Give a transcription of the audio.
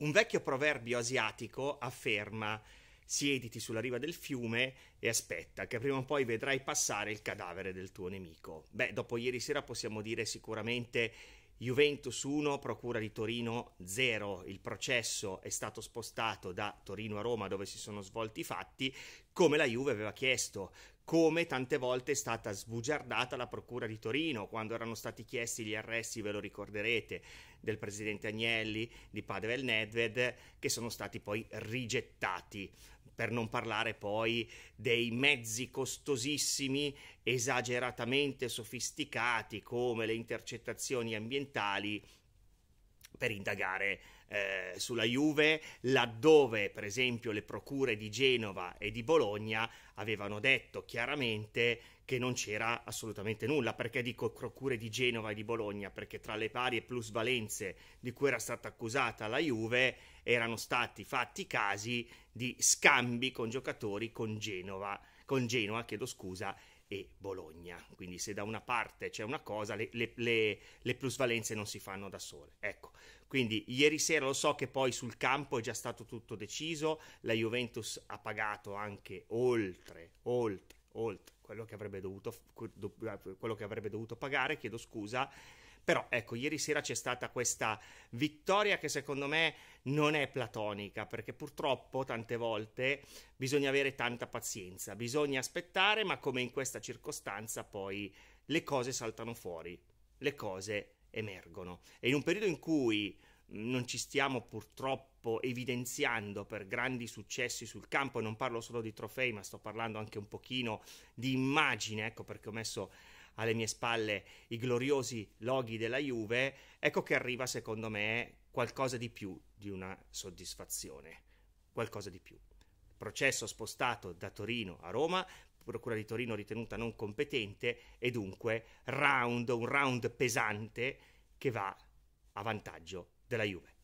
Un vecchio proverbio asiatico afferma siediti sulla riva del fiume e aspetta, che prima o poi vedrai passare il cadavere del tuo nemico. Beh, dopo ieri sera possiamo dire sicuramente Juventus 1, Procura di Torino 0. Il processo è stato spostato da Torino a Roma dove si sono svolti i fatti, come la Juve aveva chiesto, come tante volte è stata sbugiardata la Procura di Torino quando erano stati chiesti gli arresti, ve lo ricorderete, del presidente Agnelli, di Pavel Nedved, che sono stati poi rigettati, per non parlare poi dei mezzi costosissimi, esageratamente sofisticati come le intercettazioni ambientali per indagare eh, sulla Juve, laddove per esempio le procure di Genova e di Bologna avevano detto chiaramente che non c'era assolutamente nulla. Perché dico procure di Genova e di Bologna? Perché tra le varie plusvalenze di cui era stata accusata la Juve erano stati fatti casi di scambi con giocatori con Genova, con Genoa, chiedo scusa, e Bologna. Quindi se da una parte c'è una cosa, le, le, le, le, plusvalenze non si fanno da sole. Ecco, quindi ieri sera lo so che poi sul campo è già stato tutto deciso, la Juventus ha pagato anche oltre, oltre, oltre quello che avrebbe dovuto, eh, quello che avrebbe dovuto pagare, chiedo scusa però ecco, ieri sera c'è stata questa vittoria che secondo me non è platonica, perché purtroppo tante volte bisogna avere tanta pazienza, bisogna aspettare, ma come in questa circostanza poi le cose saltano fuori, le cose emergono. E in un periodo in cui non ci stiamo purtroppo evidenziando per grandi successi sul campo, non parlo solo di trofei, ma sto parlando anche un pochino di immagine, ecco perché ho messo alle mie spalle i gloriosi loghi della Juve, ecco che arriva secondo me qualcosa di più di una soddisfazione, qualcosa di più. Processo spostato da Torino a Roma, Procura di Torino ritenuta non competente e dunque round, un round pesante che va a vantaggio della Juve.